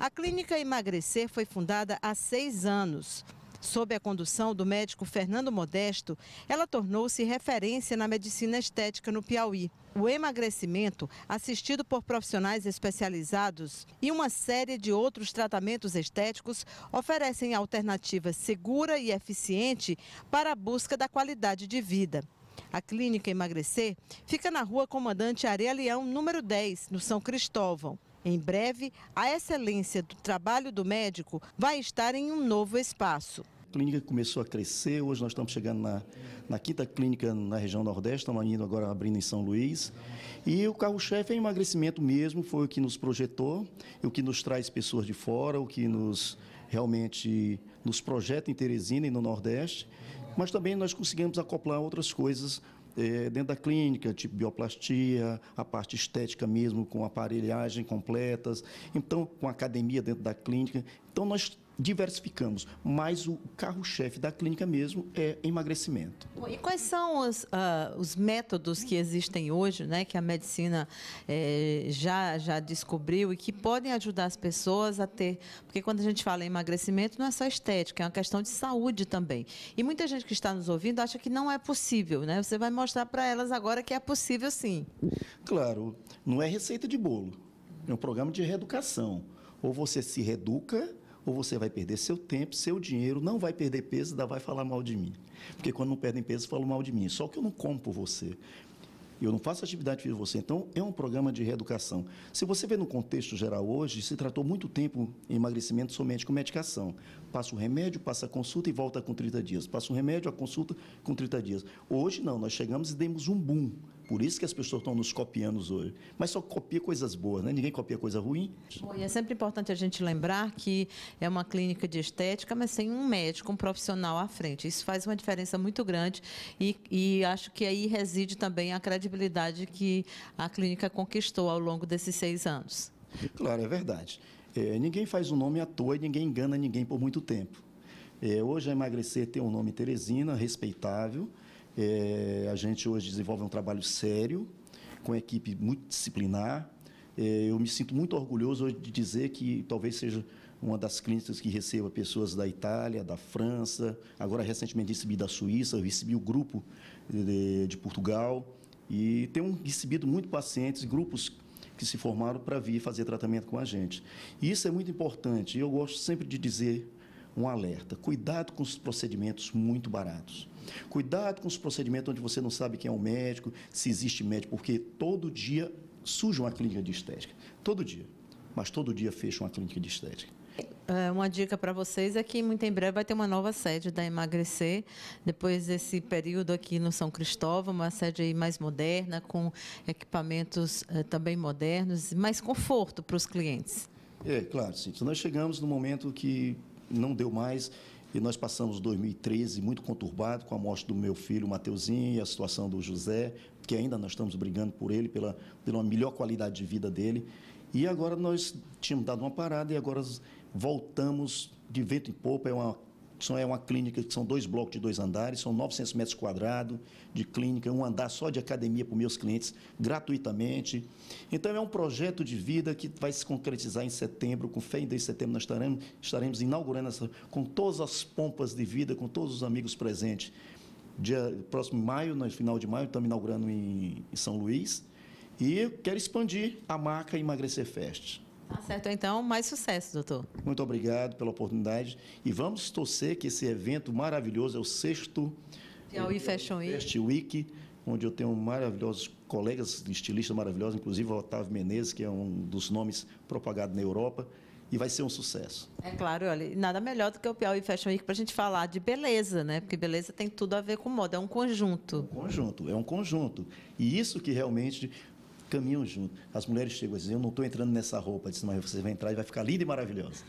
A clínica Emagrecer foi fundada há seis anos. Sob a condução do médico Fernando Modesto, ela tornou-se referência na medicina estética no Piauí. O emagrecimento, assistido por profissionais especializados e uma série de outros tratamentos estéticos, oferecem alternativa segura e eficiente para a busca da qualidade de vida. A clínica Emagrecer fica na rua Comandante Areia Leão, número 10, no São Cristóvão. Em breve, a excelência do trabalho do médico vai estar em um novo espaço. A clínica começou a crescer, hoje nós estamos chegando na, na quinta clínica na região Nordeste, estamos indo agora abrindo em São Luís. E o carro-chefe é emagrecimento mesmo, foi o que nos projetou, o que nos traz pessoas de fora, o que nos realmente nos projeta em Teresina e no Nordeste. Mas também nós conseguimos acoplar outras coisas é, dentro da clínica, tipo bioplastia, a parte estética mesmo, com aparelhagem completas, então com academia dentro da clínica. Então nós diversificamos, mas o carro-chefe da clínica mesmo é emagrecimento. E quais são os, uh, os métodos que existem hoje, né, que a medicina eh, já, já descobriu e que podem ajudar as pessoas a ter... Porque quando a gente fala em emagrecimento, não é só estética, é uma questão de saúde também. E muita gente que está nos ouvindo acha que não é possível, né? Você vai mostrar para elas agora que é possível sim. Claro, não é receita de bolo, é um programa de reeducação. Ou você se reeduca ou você vai perder seu tempo, seu dinheiro, não vai perder peso, ainda vai falar mal de mim. Porque quando não perdem peso, falam mal de mim. Só que eu não como por você. Eu não faço atividade de você. Então, é um programa de reeducação. Se você vê no contexto geral hoje, se tratou muito tempo emagrecimento somente com medicação. Passa o remédio, passa a consulta e volta com 30 dias. Passa o remédio, a consulta com 30 dias. Hoje, não. Nós chegamos e demos um boom por isso que as pessoas estão nos copiando hoje. Mas só copia coisas boas, né? Ninguém copia coisa ruim. Bom, e é sempre importante a gente lembrar que é uma clínica de estética, mas sem um médico, um profissional à frente. Isso faz uma diferença muito grande e, e acho que aí reside também a credibilidade que a clínica conquistou ao longo desses seis anos. Claro, é verdade. É, ninguém faz um nome à toa e ninguém engana ninguém por muito tempo. É, hoje a emagrecer tem um nome Teresina, respeitável. É, a gente hoje desenvolve um trabalho sério, com equipe muito É, eu me sinto muito orgulhoso hoje de dizer que talvez seja uma das clínicas que receba pessoas da Itália, da França, agora recentemente recebi da Suíça, recebi o grupo de, de Portugal e tenho recebido muito pacientes, grupos que se formaram para vir fazer tratamento com a gente. E isso é muito importante. Eu gosto sempre de dizer um alerta. Cuidado com os procedimentos muito baratos. Cuidado com os procedimentos onde você não sabe quem é o médico, se existe médico, porque todo dia surge uma clínica de estética. Todo dia. Mas todo dia fecha uma clínica de estética. É, uma dica para vocês é que muito em breve vai ter uma nova sede da Emagrecer, depois desse período aqui no São Cristóvão, uma sede mais moderna, com equipamentos é, também modernos, mais conforto para os clientes. É, claro, sim. Então, nós chegamos no momento que não deu mais. E nós passamos 2013 muito conturbado com a morte do meu filho Mateuzinho e a situação do José, que ainda nós estamos brigando por ele, pela, pela melhor qualidade de vida dele. E agora nós tínhamos dado uma parada e agora voltamos de vento em popa. É uma isso é uma clínica que são dois blocos de dois andares, são 900 metros quadrados de clínica, é um andar só de academia para os meus clientes, gratuitamente. Então, é um projeto de vida que vai se concretizar em setembro, com fé em 10 setembro nós estaremos, estaremos inaugurando essa, com todas as pompas de vida, com todos os amigos presentes. Dia, próximo maio, no final de maio, estamos inaugurando em, em São Luís. E quero expandir a marca Emagrecer Fest. Tá certo, então, mais sucesso, doutor. Muito obrigado pela oportunidade e vamos torcer que esse evento maravilhoso é o sexto Piauí é, Fashion Week. Week onde eu tenho maravilhosos colegas estilistas maravilhosos, inclusive o Otávio Menezes, que é um dos nomes propagados na Europa, e vai ser um sucesso. É claro, olha, nada melhor do que o Piauí Fashion Week para a gente falar de beleza, né? Porque beleza tem tudo a ver com moda, é um conjunto. É um conjunto, é um conjunto. E isso que realmente caminham junto. As mulheres chegam e dizem, eu não estou entrando nessa roupa. Eu disse, mas você vai entrar e vai ficar linda e maravilhosa.